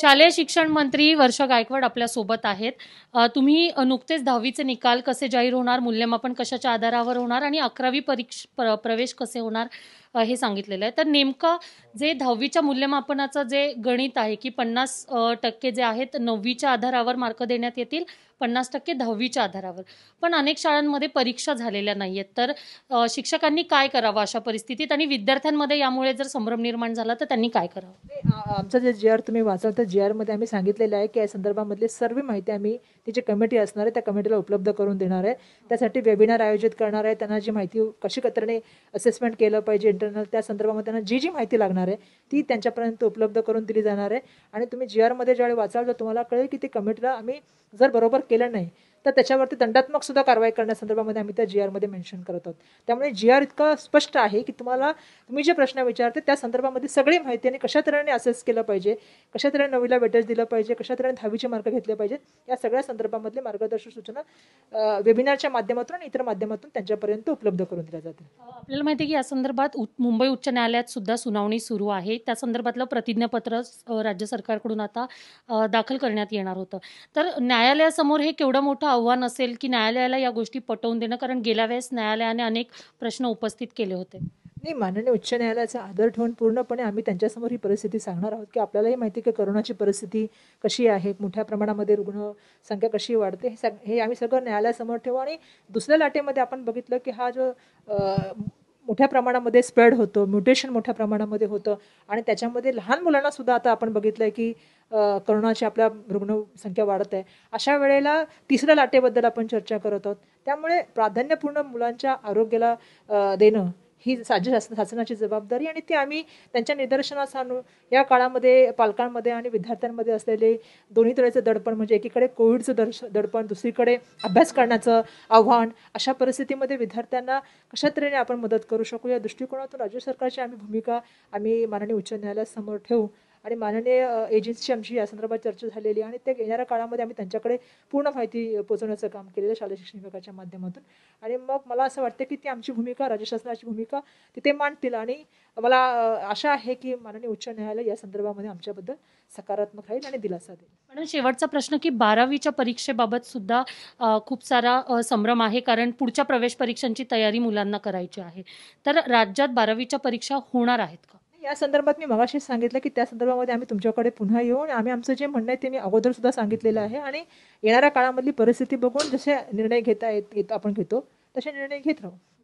शालेय शिक्षण मंत्री वर्षा गायकवाड आपल्या सोबत आहेत तुम्ही नुकतेच दहावीचे निकाल कसे जाहीर होणार मूल्यमापन कशाच्या आधारावर होणार आणि अकरावी परीक्षा प्रवेश कसे होणार हे सांगितलेलं आहे तर नेमकं जे दहावीच्या मूल्यमापनाचं जे गणित आहे की पन्नास टक्के जे आहेत नववीच्या आधारावर मार्क देण्यात येतील पन्नास टक्के दहावीच्या आधारावर पण अनेक शाळांमध्ये परीक्षा झालेल्या नाही आहेत तर शिक्षकांनी काय करावं अशा परिस्थितीत आणि विद्यार्थ्यांमध्ये यामुळे जर संभ्रम निर्माण झाला तर त्यांनी काय करावं आमचं जे जे आर तुम्ही वाचाल तर जे आरमध्ये आम्ही सांगितलेलं आहे की या संदर्भामधली सर्व माहिती आम्ही जी कमिटी असणार आहे त्या कमिटीला उपलब्ध करून देणार आहे त्यासाठी वेबिनार आयोजित करणार आहे त्यांना जी माहिती कशी कतरणे असेसमेंट केलं पाहिजे त्या संदर्भामध्ये त्यांना जी जी माहिती लागणार आहे ती त्यांच्यापर्यंत उपलब्ध करून दिली जाणार आहे आणि तुम्ही जी आरमध्ये ज्यावेळी वाचाल तर तुम्हाला कळेल की ते कमेंटला आम्ही जर बरोबर केलं नाही तर त्याच्यावरती दंडात्मक सुद्धा कारवाई करण्यासंदर्भामध्ये आम्ही त्या जी आरमध्ये मेन्शन करत आहोत त्यामुळे जी आर इतकं स्पष्ट आहे की तुम्हाला तुम्ही जे प्रश्न विचारते त्या संदर्भामध्ये सगळी माहिती आणि कशा तऱ्हेने असेस केलं पाहिजे कशा तऱ्हेने नवीला वेटेज दिलं पाहिजे कशा तऱ्हेने दहावीचे मार्क घेतले पाहिजेत या सगळ्या संदर्भामधले मार्गदर्शक सूचना वेबिनारच्या माध्यमातून आणि इतर माध्यमातून त्यांच्यापर्यंत उपलब्ध करून दिल्या जातील आपल्याला माहिती आहे की या संदर्भात मुंबई उच्च न्यायालयात सुद्धा सुनावणी सुरू आहे त्या संदर्भातलं प्रतिज्ञापत्र राज्य सरकारकडून आता दाखल करण्यात येणार होतं तर न्यायालयासमोर हे केवढं मोठं आव्हान असेल की न्यायालयाला या गोष्टी पटवून देणं कारण गेल्या वेळेस न्यायालयाने अनेक प्रश्न उपस्थित केले होते नाही माननीय उच्च न्यायालयाचा आदर ठेवून पूर्णपणे आम्ही त्यांच्यासमोर ही परिस्थिती सांगणार आहोत की आपल्यालाही माहिती की करोनाची परिस्थिती कशी आहे मोठ्या प्रमाणामध्ये रुग्ण संख्या कशी वाढते हे सग हे आम्ही सगळं न्यायालयासमोर ठेवू आणि दुसऱ्या लाटेमध्ये आपण बघितलं की हा जो मोठ्या प्रमाणामध्ये स्प्रेड होतो म्युटेशन मोठ्या प्रमाणामध्ये होतं आणि त्याच्यामध्ये लहान मुलांना सुद्धा आता आपण बघितलं आहे की करोनाची आपल्या रुग्णसंख्या वाढत आहे अशा वेळेला तिसऱ्या लाटेबद्दल आपण चर्चा करत आहोत त्यामुळे प्राधान्यपूर्ण मुलांच्या आरोग्याला देणं ही शासन शासनाची जबाबदारी आणि ती आम्ही त्यांच्या निदर्शनास आणू या काळामध्ये पालकांमध्ये आणि विद्यार्थ्यांमध्ये असलेले दोन्ही तऱ्हेचं दडपण म्हणजे एकीकडे कोविडचं दर्श दडपण दुसरीकडे अभ्यास करण्याचं आव्हान अशा परिस्थितीमध्ये विद्यार्थ्यांना कशा तऱ्हेने आपण मदत करू शकू या दृष्टिकोनातून राज्य सरकारची आम्ही भूमिका आम्ही माननीय उच्च न्यायालयासमोर ठेवू आणि माननीय एजन्सीची आमची या संदर्भात चर्चा झालेली आणि ते येणाऱ्या काळामध्ये आम्ही त्यांच्याकडे पूर्ण माहिती पोहोचवण्याचं काम केलेलं शालेय शिक्षण विभागाच्या माध्यमातून आणि मग मला असं वाटतं की ती आमची भूमिका राज्य शासनाची भूमिका तिथे मांडतील आणि मला आशा आहे की माननीय उच्च न्यायालय या संदर्भामध्ये आमच्याबद्दल सकारात्मक राहील आणि दिलासा देईल म्हणून शेवटचा प्रश्न की बारावीच्या परीक्षेबाबत सुद्धा खूप सारा संभ्रम आहे कारण पुढच्या प्रवेश परीक्षांची तयारी मुलांना करायची आहे तर राज्यात बारावीच्या परीक्षा होणार आहेत का या संदर्भात मी मगाशीच सांगितलं की त्या संदर्भामध्ये आम्ही तुमच्याकडे पुन्हा येऊन आम्ही आमचं जे म्हणणं आहे ते मी अगोदर सुद्धा सांगितलेलं आहे आणि येणाऱ्या काळामधली परिस्थिती बघून जसे निर्णय घेता येत आपण घेतो तसे निर्णय घेत राहू